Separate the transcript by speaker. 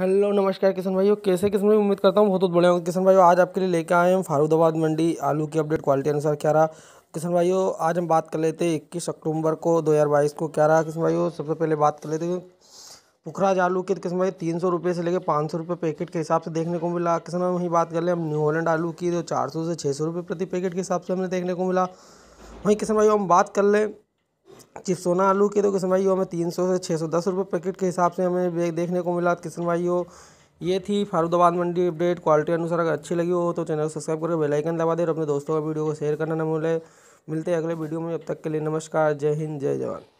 Speaker 1: hello नमस्कार किशन भाई कैसे किशन भाई उम्मीद करता हूँ बहुत बहुत बढ़िया हूँ किशन भाई आज आपके लिए लेके आए हम फारूदाबाद मंडी आलू की अपडेट क्वालिटी अनुसार क्या रहा किशन भाई आज हम बात कर लेते हैं इक्कीस अक्टूबर को बाईस को क्या रहा किशन भाई सबसे पहले बात कर लेते हैं पुखराज आलू के तो किशन भाई तीन सौ रुपये से लेकर पाँच सौ रुपये पैकेट के हिसाब से देखने को मिला किसान भाई वहीं बात कर ले हम न्यू होलैंड आलू की तो चार सौ से छः सौ रुपये प्रति पैकेट के हिसाब से हमें देखने को मिला वहीं किशन भाई हम बात कर लें चिपसोना आलू की तो किसान भाइयों हमें तीन सौ से छः सौ दस रुपये पैकेट के हिसाब से हमें देखने को मिला किसान भाइयों ये थी फारूदाबाद मंडी अपडेट क्वालिटी अनुसार अगर अच्छी लगी हो तो चैनल को सब्सक्राइब करके बेलाइकन दबा दे और अपने दोस्तों का वीडियो को शेयर करना न भूले मिलते हैं अगले वीडियो में अब तक के लिए नमस्कार जय हिंद जय जवान